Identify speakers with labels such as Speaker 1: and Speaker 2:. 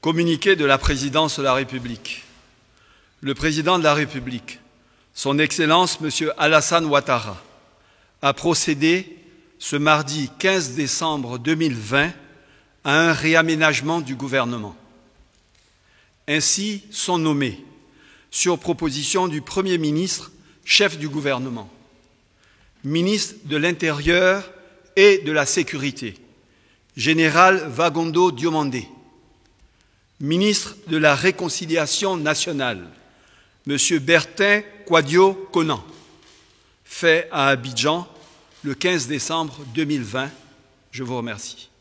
Speaker 1: Communiqué de la présidence de la République. Le président de la République, son Excellence Monsieur Alassane Ouattara, a procédé ce mardi 15 décembre 2020 à un réaménagement du gouvernement. Ainsi sont nommés, sur proposition du Premier ministre, chef du gouvernement, ministre de l'Intérieur et de la Sécurité, général Vagondo Diomandé, ministre de la Réconciliation nationale, M. Bertin Quadio Conan, fait à Abidjan le 15 décembre 2020. Je vous remercie.